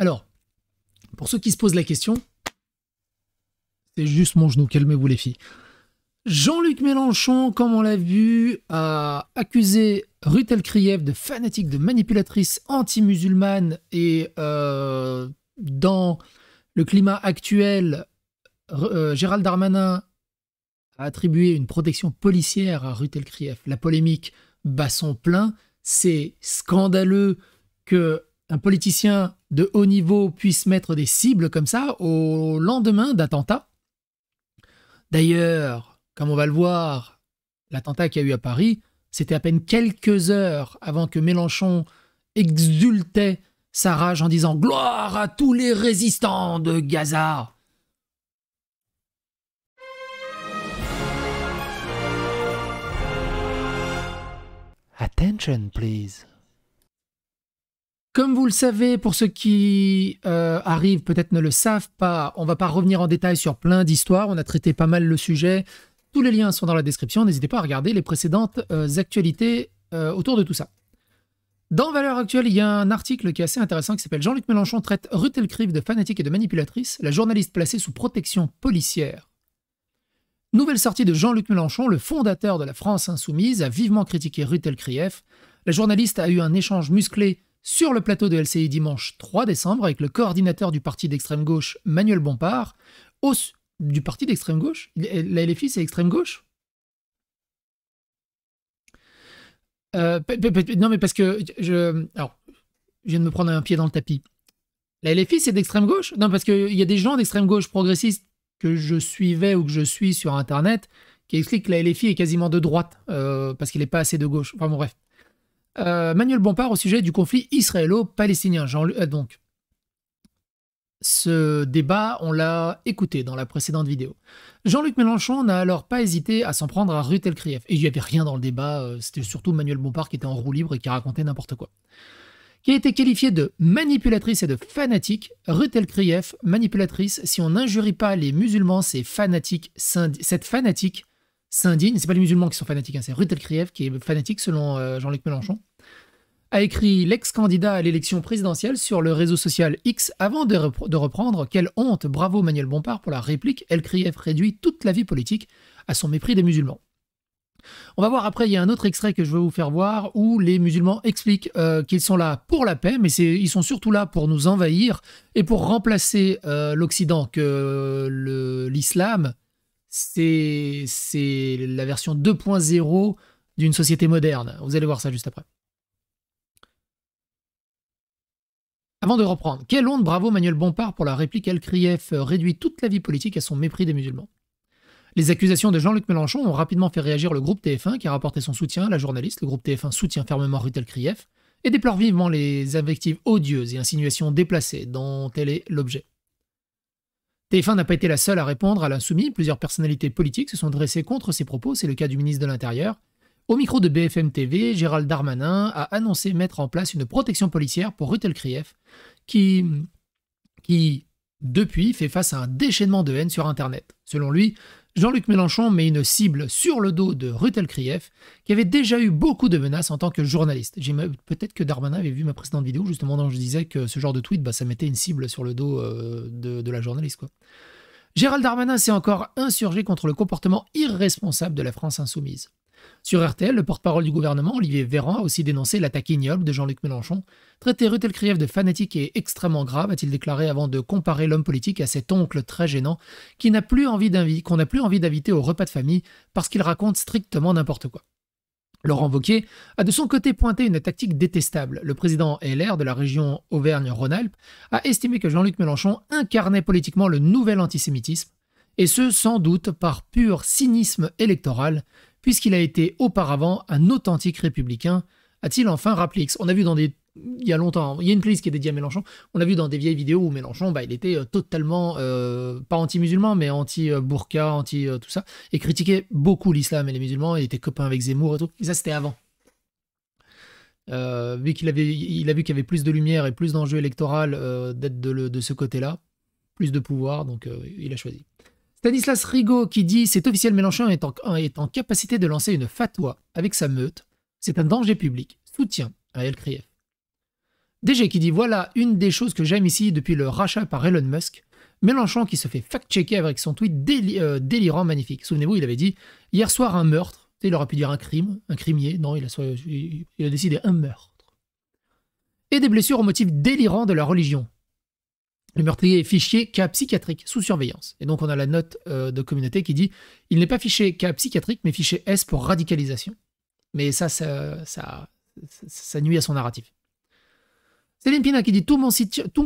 Alors, pour ceux qui se posent la question, c'est juste mon genou, calmez-vous les filles. Jean-Luc Mélenchon, comme on l'a vu, a accusé Rutel Kriev de fanatique, de manipulatrice anti-musulmane et euh, dans le climat actuel, euh, Gérald Darmanin a attribué une protection policière à Rutel Kriev. La polémique bat son plein. C'est scandaleux que un politicien de haut niveau puissent mettre des cibles comme ça au lendemain d'attentats. D'ailleurs, comme on va le voir, l'attentat qu'il y a eu à Paris, c'était à peine quelques heures avant que Mélenchon exultait sa rage en disant Gloire à tous les résistants de Gaza Attention, please. Comme vous le savez, pour ceux qui euh, arrivent peut-être ne le savent pas, on va pas revenir en détail sur plein d'histoires, on a traité pas mal le sujet. Tous les liens sont dans la description, n'hésitez pas à regarder les précédentes euh, actualités euh, autour de tout ça. Dans Valeurs Actuelles, il y a un article qui est assez intéressant qui s'appelle Jean-Luc Mélenchon traite Ruth de fanatique et de manipulatrice, la journaliste placée sous protection policière. Nouvelle sortie de Jean-Luc Mélenchon, le fondateur de la France Insoumise, a vivement critiqué Ruth Krief. La journaliste a eu un échange musclé sur le plateau de LCI dimanche 3 décembre avec le coordinateur du parti d'extrême gauche, Manuel Bompard, au, du parti d'extrême gauche La LFI, c'est extrême gauche euh, Non, mais parce que je. Alors, je viens de me prendre un pied dans le tapis. La LFI, c'est d'extrême gauche Non, parce qu'il y a des gens d'extrême gauche progressistes que je suivais ou que je suis sur Internet qui expliquent que la LFI est quasiment de droite euh, parce qu'il n'est pas assez de gauche. Enfin, bon, bref. Euh, Manuel Bompard au sujet du conflit israélo-palestinien. Euh, donc, ce débat, on l'a écouté dans la précédente vidéo. Jean-Luc Mélenchon n'a alors pas hésité à s'en prendre à Rutel Krief. Et il n'y avait rien dans le débat, euh, c'était surtout Manuel Bompard qui était en roue libre et qui racontait n'importe quoi. Qui a été qualifié de manipulatrice et de fanatique, Rutel Krief, manipulatrice, si on n'injurie pas les musulmans, c'est fanatique, cette fanatique s'indigne, c'est pas les musulmans qui sont fanatiques, hein, c'est c'est Kriev qui est fanatique selon euh, Jean-Luc Mélenchon, a écrit l'ex-candidat à l'élection présidentielle sur le réseau social X avant de, reprendre Quelle honte, bravo Manuel Bompard pour la réplique, Elkriev réduit toute la vie politique à son mépris des musulmans. On va voir après, il y a un autre extrait que je veux vous faire voir où les musulmans expliquent euh, qu'ils sont là pour la paix, mais ils sont surtout là pour nous envahir et pour remplacer euh, l'Occident que l'islam c'est la version 2.0 d'une société moderne. Vous allez voir ça juste après. Avant de reprendre, quelle honte, bravo Manuel Bompard pour la réplique El krief euh, réduit toute la vie politique à son mépris des musulmans. Les accusations de Jean-Luc Mélenchon ont rapidement fait réagir le groupe TF1 qui a rapporté son soutien à la journaliste. Le groupe TF1 soutient fermement Ruth Al-Krief et déplore vivement les invectives odieuses et insinuations déplacées dont elle est l'objet. TF1 n'a pas été la seule à répondre à l'insoumis. Plusieurs personnalités politiques se sont dressées contre ses propos. C'est le cas du ministre de l'Intérieur. Au micro de BFM TV, Gérald Darmanin a annoncé mettre en place une protection policière pour rutel qui, qui depuis, fait face à un déchaînement de haine sur Internet. Selon lui, Jean-Luc Mélenchon met une cible sur le dos de Rutel Rutel-Krieff, qui avait déjà eu beaucoup de menaces en tant que journaliste. Peut-être que Darmanin avait vu ma précédente vidéo, justement, dont je disais que ce genre de tweet, bah, ça mettait une cible sur le dos euh, de, la journaliste. Gérald Darmanin s'est encore insurgé contre le comportement irresponsable de la France insoumise. Sur RTL, le porte-parole du gouvernement, Olivier Véran, a aussi dénoncé l'attaque ignoble de Jean-Luc Mélenchon. Traiter Kriev de fanatique et extrêmement grave, a-t-il déclaré avant de comparer l'homme politique à cet oncle très gênant qui n'a plus envie qu'on n'a plus envie d'inviter au repas de famille parce qu'il raconte strictement n'importe quoi. Laurent Vauquier a de son côté pointé une tactique détestable. Le président LR de la région Auvergne-Rhône-Alpes a estimé que Jean-Luc Mélenchon incarnait politiquement le nouvel antisémitisme, et ce sans doute par pur cynisme électoral, puisqu'il a été auparavant un authentique républicain, a-t-il enfin rappelé On a vu dans des il y a longtemps, il y a une playlist qui est dédiée à Mélenchon. On a vu dans des vieilles vidéos où Mélenchon, bah, il était euh, totalement, euh, pas anti-musulman, mais anti-burqa, anti-tout euh, ça, et critiquait beaucoup l'islam et les musulmans. Il était copain avec Zemmour et tout. ça, c'était avant. vu qu'il avait, il a vu qu'il y avait plus de lumière et plus d'enjeux électoraux d'être de, ce côté-là, plus de pouvoir, donc il a choisi. Stanislas Rigaud qui dit Cet officiel, Mélenchon est en, est en, capacité de lancer une fatwa avec sa meute. C'est un danger public. Soutien à El Krief. DG qui dit Voilà une des choses que j'aime ici depuis le rachat par Elon Musk. Mélenchon qui se fait fact-checker avec son tweet euh, délirant magnifique. Souvenez-vous, il avait dit Hier soir, un meurtre. Il aurait pu dire un crime, un crimier. Non, il a, il a décidé un meurtre. Et des blessures au motif délirant de la religion le meurtrier est fiché cas psychiatrique sous surveillance. Et donc on a la note euh, de communauté qui dit il n'est pas fiché cas psychiatrique, mais fiché S pour radicalisation. Mais ça, ça, ça, nuit à son narratif. Céline Pina qui dit tout mon,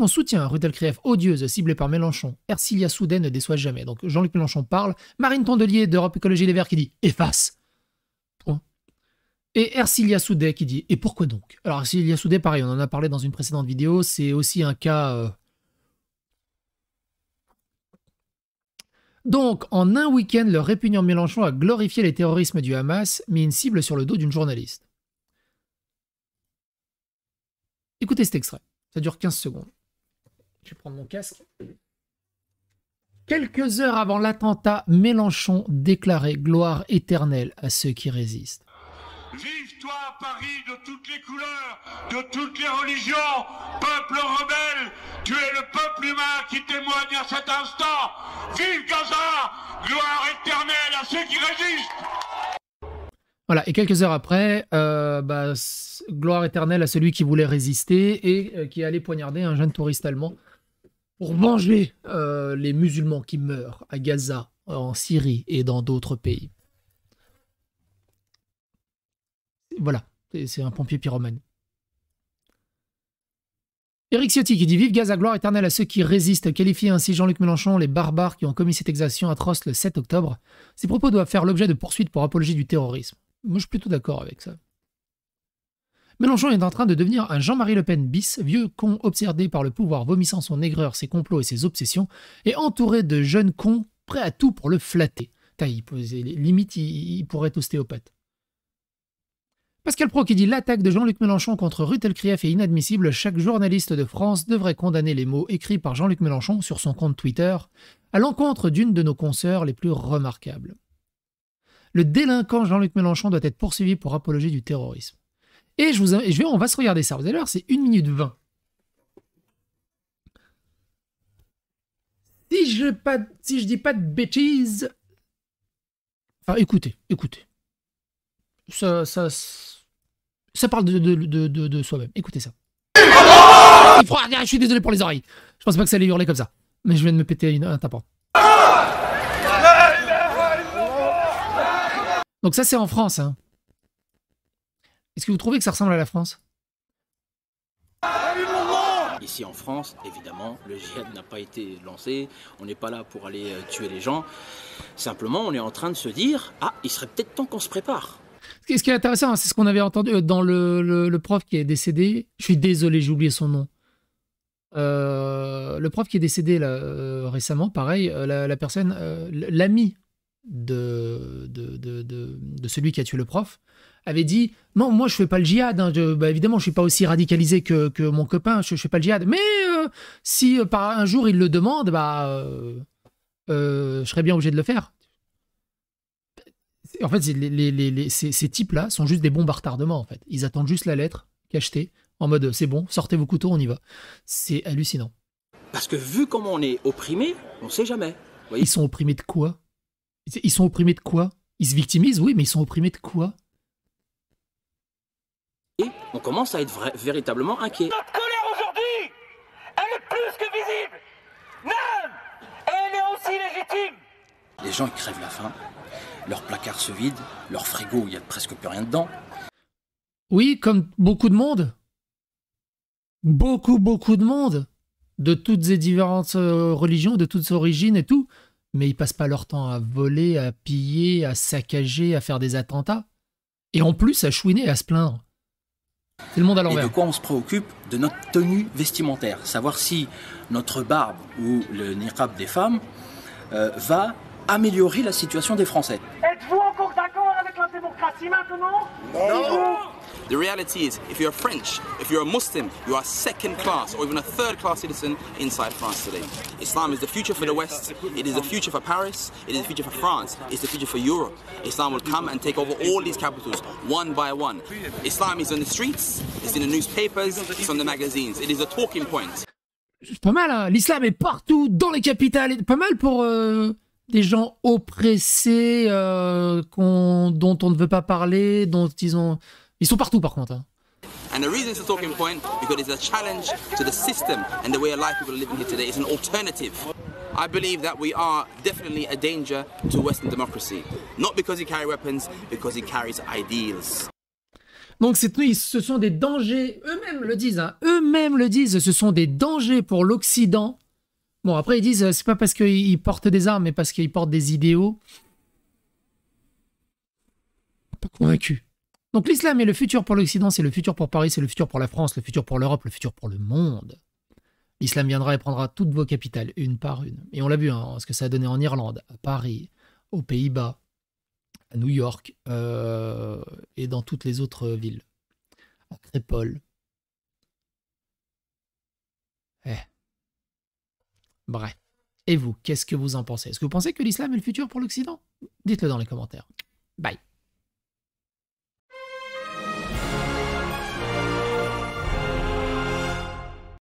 soutien, à Rutel crieff odieuse, ciblée par Mélenchon. Ercilia Soudet ne déçoit jamais. Donc Jean-Luc Mélenchon parle. Marine Tondelier d'Europe Écologie Les Verts qui dit efface. Et Ercilia Soudet qui dit et pourquoi donc Alors Ercilia Soudet, pareil, on en a parlé dans une précédente vidéo, c'est aussi un cas. Euh, Donc, en un week-end, le répugnant Mélenchon a glorifié les terrorismes du Hamas, mis une cible sur le dos d'une journaliste. Écoutez cet extrait, ça dure 15 secondes. Je vais prendre mon casque. Quelques heures avant l'attentat, Mélenchon déclarait gloire éternelle à ceux qui résistent. Vive toi Paris de toutes les couleurs, de toutes les religions, peuple rebelle, tu es le peuple humain qui témoigne à cet instant. Vive Gaza, gloire éternelle à ceux qui résistent. Voilà, et quelques heures après, euh, bah, gloire éternelle à celui qui voulait résister et euh, qui allait poignarder un jeune touriste allemand pour manger euh, les musulmans qui meurent à Gaza, en Syrie et dans d'autres pays. Voilà, c'est un pompier pyromane. Eric Ciotti qui dit Vive à gloire éternelle à ceux qui résistent, qualifie ainsi Jean-Luc Mélenchon, les barbares qui ont commis cette exaction atroce le 7 octobre. Ces propos doivent faire l'objet de poursuites pour apologie du terrorisme. Moi, je suis plutôt d'accord avec ça. Mélenchon est en train de devenir un Jean-Marie Le Pen bis, vieux con observé par le pouvoir, vomissant son aigreur, ses complots et ses obsessions, et entouré de jeunes cons prêts à tout pour le flatter. Limite, il, pourrait être ostéopathe. Pascal Pro qui dit l'attaque de Jean-Luc Mélenchon contre Rutelkrief est inadmissible. Chaque journaliste de France devrait condamner les mots écrits par Jean-Luc Mélenchon sur son compte Twitter à l'encontre d'une de nos consoeurs les plus remarquables. Le délinquant Jean-Luc Mélenchon doit être poursuivi pour apologie du terrorisme. Et je, vous, je vais, on va se regarder ça. Vous allez voir, c'est 1 minute 20. Si je, pas, si je dis pas de bêtises. Enfin, écoutez, écoutez ça, ça, ça parle de, de, soi-même. Écoutez ça. Je suis désolé pour les oreilles. Je pense pas que ça allait hurler comme ça. Mais je viens de me péter une, un Donc ça, c'est en France. Hein. Est-ce que vous trouvez que ça ressemble à la France Ici en France, évidemment, le jihad n'a pas été lancé. On n'est pas là pour aller euh, tuer les gens. Simplement, on est en train de se dire, ah, il serait peut-être temps qu'on se prépare. Ce qui est intéressant, hein, c'est ce qu'on avait entendu euh, dans le, prof qui est décédé. Je suis désolé, j'ai oublié son nom. Euh, le prof qui est décédé là, euh, récemment, pareil, la, personne, l'ami de celui qui a tué le prof, avait dit Non, moi je fais pas le djihad. Hein, je, bah, évidemment, je suis pas aussi radicalisé que, mon copain, je, ne fais pas le djihad. Mais si par un jour il le demande, bah. je serais bien obligé de le faire en fait, ces, types-là sont juste des bombes à en fait. Ils attendent juste la lettre cachetée, en mode c'est bon, sortez vos couteaux, on y va. C'est hallucinant. Parce que vu comment on est opprimé, on sait jamais. ils sont opprimés de quoi Ils sont opprimés de quoi Ils se victimisent, oui, mais ils sont opprimés de quoi Et on commence à être véritablement inquiet. Notre colère aujourd'hui, elle est plus que visible. Non, elle est aussi légitime. Les gens ils crèvent la faim, leur placard se vide, leur frigo, il n'y a presque plus rien dedans. Oui, comme beaucoup de monde. Beaucoup, beaucoup de monde. De toutes et différentes euh, religions, de toutes origines et tout. Mais ils passent pas leur temps à voler, à piller, à saccager, à faire des attentats. Et en plus à chouiner, à se plaindre. C'est le monde à l'envers. Et de quoi on se préoccupe De notre tenue vestimentaire. Savoir si notre barbe ou le niqab des femmes euh, va améliorer la situation des Français. la démocratie maintenant Non. The reality is, if you're French, if you're a Muslim, you are second class or even a third class citizen inside France today. Islam is the future for the West, it is the future for Paris, it is the future for France, it's the future for Europe. Islam will come and take over all these capitals one by one. Islam is on the streets, it's in the newspapers, it's on the magazines, it is a talking point. Pas mal, hein. l'islam est partout, dans les capitales, pas mal pour. Euh, des gens oppressés euh, qu'on, dont on ne veut pas parler, dont ils ont... Ils sont partout par contre. Hein. And the reason it's a talking point because it's a challenge to the system and the way of life people are living here today. It's an alternative. I believe that we are definitely a danger to Western democracy. Not because he carries weapons, because he carries ideals. Donc ce sont des dangers, eux-mêmes le disent, hein, eux-mêmes le disent, ce sont des dangers pour l'Occident Bon, après, ils disent, euh, c'est pas parce qu'ils portent des armes, mais parce qu'ils portent des idéaux. Pas convaincu. Donc l'islam est le futur pour l'Occident, c'est le futur pour Paris, c'est le futur pour la France, le futur pour l'Europe, le futur pour le monde. L'islam viendra et prendra toutes vos capitales, une par une. Et on l'a vu, hein, ce que ça a donné en Irlande, à Paris, aux Pays-Bas, à New York euh, et dans toutes les autres villes. À Crépole. Eh. Bref. Et vous, qu'est-ce que vous en pensez Est-ce que vous pensez que l'islam est le futur pour l'Occident Dites-le dans les commentaires. Bye.